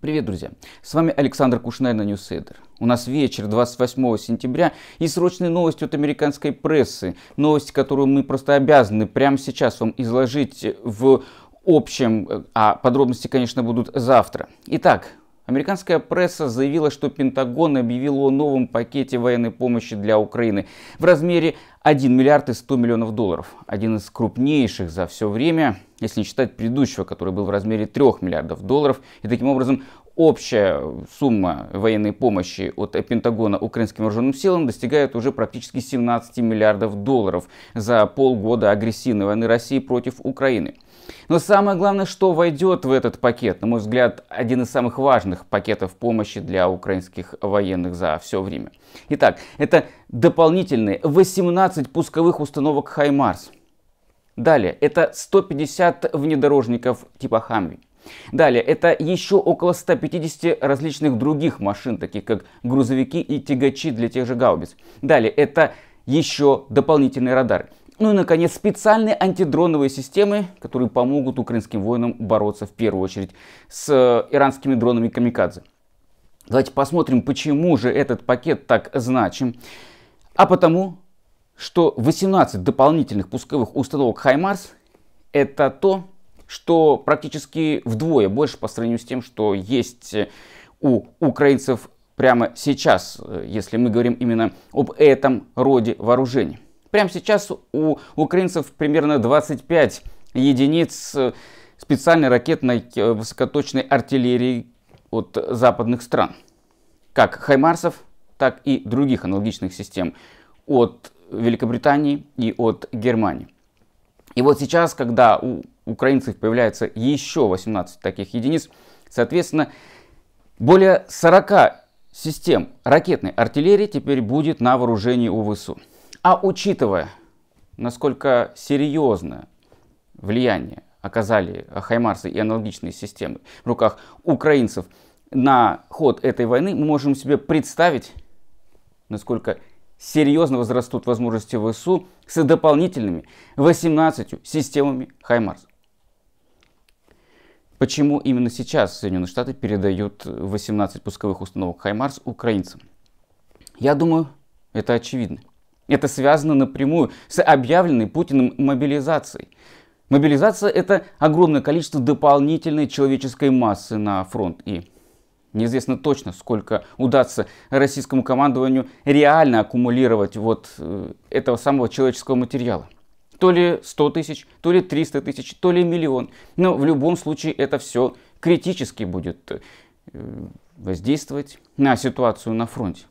Привет, друзья! С вами Александр Кушнай на Ньюсейдер. У нас вечер 28 сентября и срочные новости от американской прессы. новость, которую мы просто обязаны прямо сейчас вам изложить в общем, а подробности, конечно, будут завтра. Итак, Американская пресса заявила, что Пентагон объявил о новом пакете военной помощи для Украины в размере 1 миллиард и 100 миллионов долларов. Один из крупнейших за все время, если не считать предыдущего, который был в размере 3 миллиардов долларов. И таким образом общая сумма военной помощи от Пентагона украинским вооруженным силам достигает уже практически 17 миллиардов долларов за полгода агрессивной войны России против Украины. Но самое главное, что войдет в этот пакет, на мой взгляд, один из самых важных пакетов помощи для украинских военных за все время. Итак, это дополнительные 18 пусковых установок «Хаймарс». Далее, это 150 внедорожников типа «Хамви». Далее, это еще около 150 различных других машин, таких как грузовики и тягачи для тех же гаубиц. Далее, это еще дополнительный радар. Ну и, наконец, специальные антидроновые системы, которые помогут украинским воинам бороться в первую очередь с э, иранскими дронами «Камикадзе». Давайте посмотрим, почему же этот пакет так значим. А потому, что 18 дополнительных пусковых установок HIMARS это то, что практически вдвое больше по сравнению с тем, что есть э, у украинцев прямо сейчас, э, если мы говорим именно об этом роде вооружений. Прямо сейчас у украинцев примерно 25 единиц э, специальной ракетной высокоточной артиллерии от западных стран. Как «Хаймарсов», так и других аналогичных систем от Великобритании и от Германии. И вот сейчас, когда у украинцев появляется еще 18 таких единиц, соответственно, более 40 систем ракетной артиллерии теперь будет на вооружении у ВСУ. А учитывая, насколько серьезно влияние оказали Хаймарсы и аналогичные системы в руках украинцев на ход этой войны, мы можем себе представить, насколько серьезно возрастут возможности ВСУ с дополнительными 18 системами HIMARS. Почему именно сейчас Соединенные Штаты передают 18 пусковых установок HIMARS украинцам? Я думаю, это очевидно. Это связано напрямую с объявленной Путиным мобилизацией. Мобилизация – это огромное количество дополнительной человеческой массы на фронт. И Неизвестно точно, сколько удастся российскому командованию реально аккумулировать вот э, этого самого человеческого материала. То ли 100 тысяч, то ли 300 тысяч, то ли миллион. Но в любом случае это все критически будет э, воздействовать на ситуацию на фронте.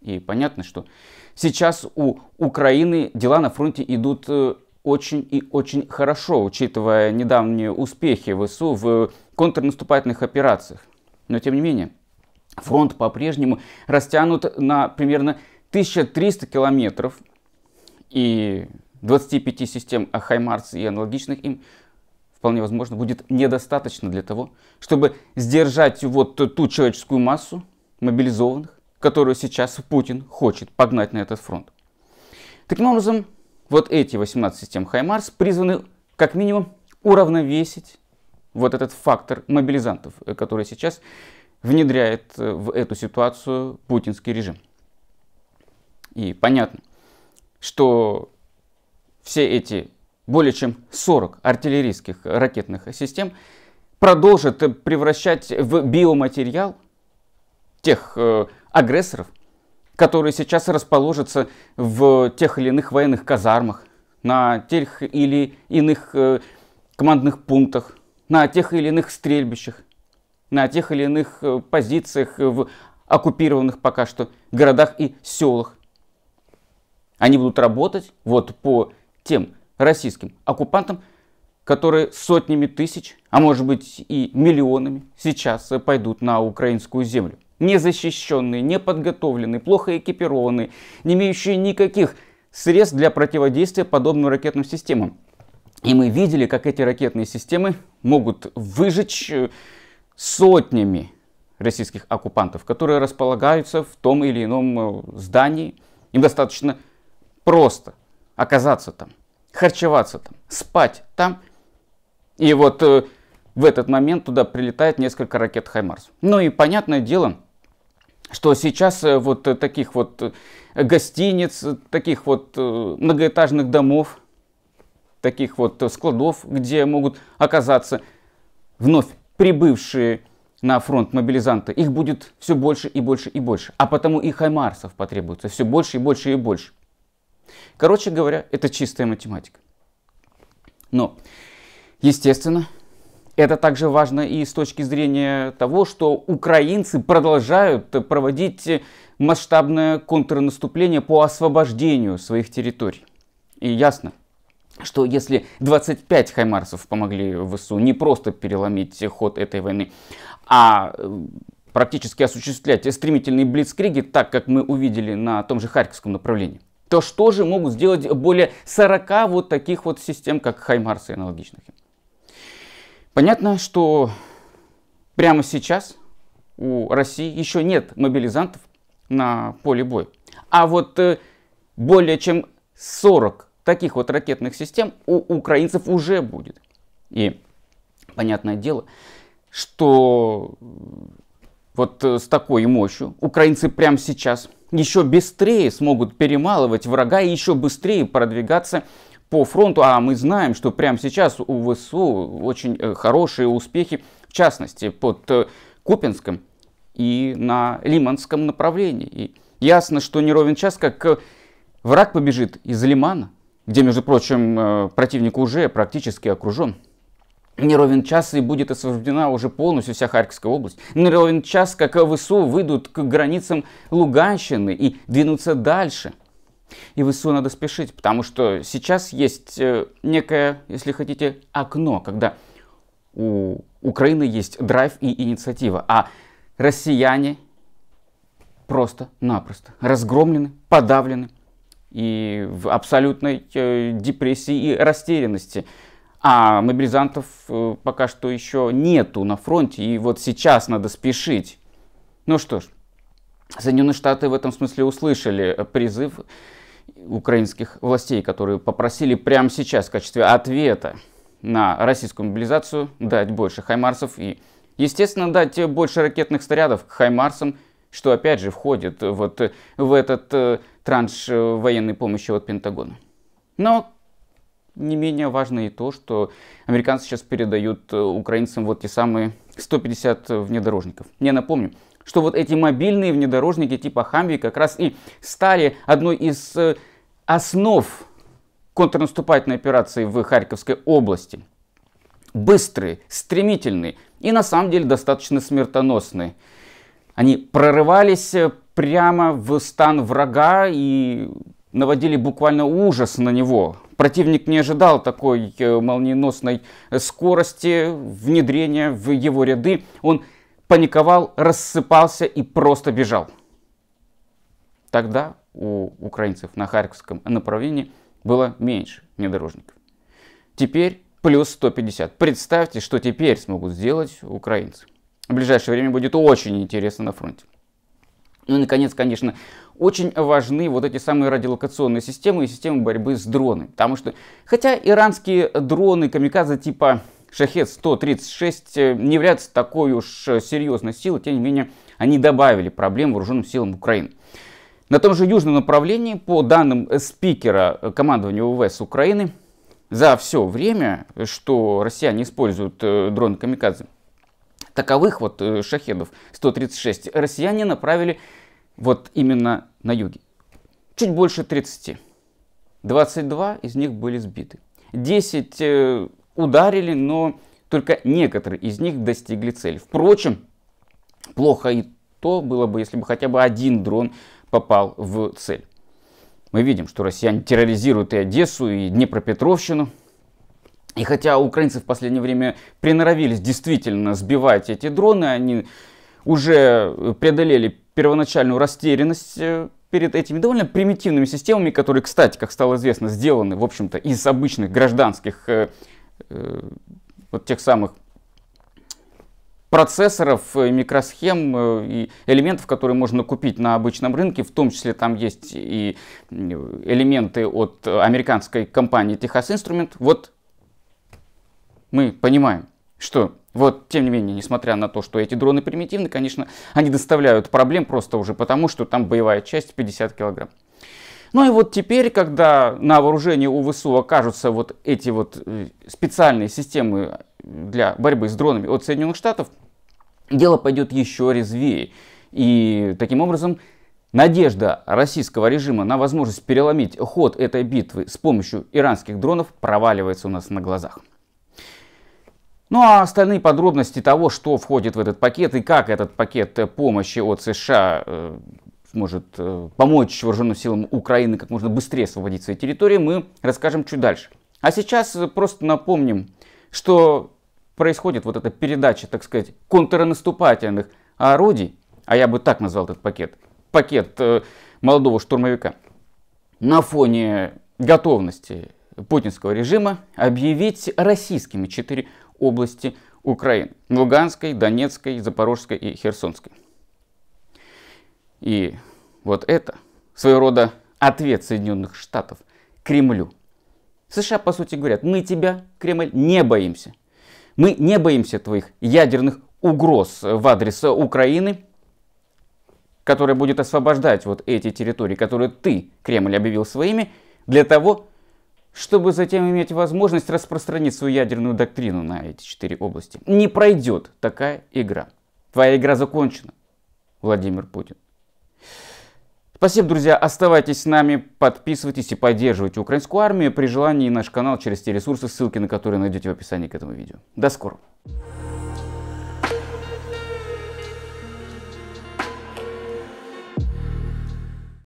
И понятно, что сейчас у Украины дела на фронте идут э, очень и очень хорошо, учитывая недавние успехи ВСУ в контрнаступательных операциях. Но тем не менее, фронт по-прежнему растянут на примерно 1300 километров и 25 систем «Хаймарс» и аналогичных им вполне возможно будет недостаточно для того, чтобы сдержать вот ту человеческую массу мобилизованных, которую сейчас Путин хочет погнать на этот фронт. Таким образом, вот эти 18 систем «Хаймарс» призваны как минимум уравновесить вот этот фактор мобилизантов, э, который сейчас внедряет э, в эту ситуацию путинский режим. И понятно, что все эти более чем 40 артиллерийских ракетных систем продолжат э, превращать в биоматериал тех э, агрессоров, которые сейчас расположатся в тех или иных военных казармах, на тех или иных э, командных пунктах, на тех или иных стрельбищах, на тех или иных э, позициях в оккупированных пока что городах и селах. Они будут работать вот по тем российским оккупантам, которые сотнями тысяч, а может быть и миллионами сейчас пойдут на украинскую землю. Незащищенные, неподготовленные, плохо экипированные, не имеющие никаких средств для противодействия подобным ракетным системам. И мы видели, как эти ракетные системы могут выжечь э, сотнями российских оккупантов, которые располагаются в том или ином э, здании. Им достаточно просто оказаться там, харчеваться там, спать там. И вот э, в этот момент туда прилетает несколько ракет «Хаймарс». Ну и понятное дело, что сейчас вот таких вот гостиниц, таких вот многоэтажных домов таких вот складов, где могут оказаться вновь прибывшие на фронт мобилизанты, их будет все больше и больше и больше. А потому и хаймарсов потребуется все больше и больше и больше. Короче говоря, это чистая математика. Но, естественно, это также важно и с точки зрения того, что украинцы продолжают проводить масштабное контрнаступление по освобождению своих территорий. И ясно, что если 25 хаймарсов помогли ВСУ не просто переломить ход этой войны, а э, практически осуществлять стремительные блицкриги, так как мы увидели на том же Харьковском направлении, то что же могут сделать более 40 вот таких вот систем, как хаймарсы и аналогичных? Понятно, что прямо сейчас у России еще нет мобилизантов на поле боя. А вот э, более чем 40 таких вот ракетных систем у украинцев уже будет. И понятное дело, что э, вот э, с такой мощью украинцы прямо сейчас еще быстрее смогут перемалывать врага и еще быстрее продвигаться по фронту. А мы знаем, что прямо сейчас у ВСУ очень э, хорошие успехи, в частности, под Купинском и на Лиманском направлении. И ясно, что не ровен час, как враг побежит из Лимана где, между прочим, э, противник уже практически окружен. Неровен час и будет освобождена уже полностью вся Харьковская область. Неровен час, как ВСУ выйдут к границам Луганщины и двинутся дальше. И ВСУ надо спешить, потому что сейчас есть э, некое, если хотите, окно, когда у Украины есть драйв и инициатива, а россияне просто-напросто разгромлены, подавлены, и в абсолютной э, депрессии и растерянности. А мобилизантов э, пока что еще нету на фронте, и вот сейчас надо спешить. Ну что ж, Соединенные Штаты в этом смысле услышали призыв украинских властей, которые попросили прямо сейчас в качестве ответа на российскую мобилизацию дать больше хаймарсов и, естественно, дать больше ракетных снарядов к хаймарсам что опять же входит вот э, в этот э, транш э, военной помощи от Пентагона. Но не менее важно и то, что американцы сейчас передают украинцам вот те самые 150 внедорожников. Я напомню, что вот эти мобильные внедорожники типа Хамви как раз и стали одной из основ контрнаступательной операции в Харьковской области. Быстрые, стремительные и на самом деле достаточно смертоносные. Они прорывались э, прямо в стан врага и наводили буквально ужас на него. Противник не ожидал такой э, молниеносной э, скорости внедрения в его ряды. Он паниковал, рассыпался и просто бежал. Тогда у украинцев на Харьковском направлении было меньше внедорожников. Теперь плюс 150. Представьте, что теперь смогут сделать украинцы в ближайшее время будет очень интересно на фронте. Ну и, наконец, конечно, очень важны вот эти самые радиолокационные системы и системы борьбы с дронами. Потому что, хотя иранские дроны камикадзе типа Шахет-136 э, не являются такой уж серьезной силой, тем не менее, они добавили проблем вооруженным силам Украины. На том же южном направлении, по данным спикера командования ВВС Украины, за все время, что россияне используют э, дроны камикадзе, таковых вот э, шахедов 136 россияне направили вот именно на юге. Чуть больше 30. 22 из них были сбиты. 10 э, ударили, но только некоторые из них достигли цели. Впрочем, плохо и то было бы, если бы хотя бы один дрон попал в цель. Мы видим, что россияне терроризируют и Одессу, и Днепропетровщину. И хотя украинцы в последнее время приноровились действительно сбивать эти дроны, они уже э, преодолели первоначальную растерянность э, перед этими довольно примитивными системами, которые, кстати, как стало известно, сделаны, в общем-то, из обычных гражданских э, э, вот тех самых процессоров, э, микросхем и элементов, которые можно купить на обычном рынке. В том числе там есть и элементы от американской компании Texas Instrument. Вот мы понимаем, что вот, тем не менее, несмотря на то, что эти дроны примитивны, конечно, они доставляют проблем просто уже потому, что там боевая часть 50 килограмм. Ну и вот теперь, когда на вооружении у ВСУ окажутся вот эти вот э, специальные системы для борьбы с дронами от Соединенных Штатов, дело пойдет еще резвее. И таким образом надежда российского режима на возможность переломить ход этой битвы с помощью иранских дронов проваливается у нас на глазах. Ну а остальные подробности того, что входит в этот пакет и как этот пакет э, помощи от США э, может э, помочь вооруженным силам Украины как можно быстрее освободить свои территории, мы расскажем чуть дальше. А сейчас просто напомним, что происходит вот эта передача, так сказать, контрнаступательных орудий, а я бы так назвал этот пакет, пакет молодого штурмовика, на фоне готовности путинского режима объявить российскими четыре области Украины. Луганской, Донецкой, Запорожской и Херсонской. И вот это своего рода ответ Соединенных Штатов Кремлю. США, по сути, говорят, мы тебя, Кремль, не боимся. Мы не боимся твоих ядерных угроз в адрес Украины, которая будет освобождать вот эти территории, которые ты, Кремль, объявил своими, для того, чтобы затем иметь возможность распространить свою ядерную доктрину на эти четыре области. Не пройдет такая игра. Твоя игра закончена, Владимир Путин. Спасибо, друзья. Оставайтесь с нами, подписывайтесь и поддерживайте украинскую армию. При желании наш канал через те ресурсы, ссылки на которые найдете в описании к этому видео. До скорого.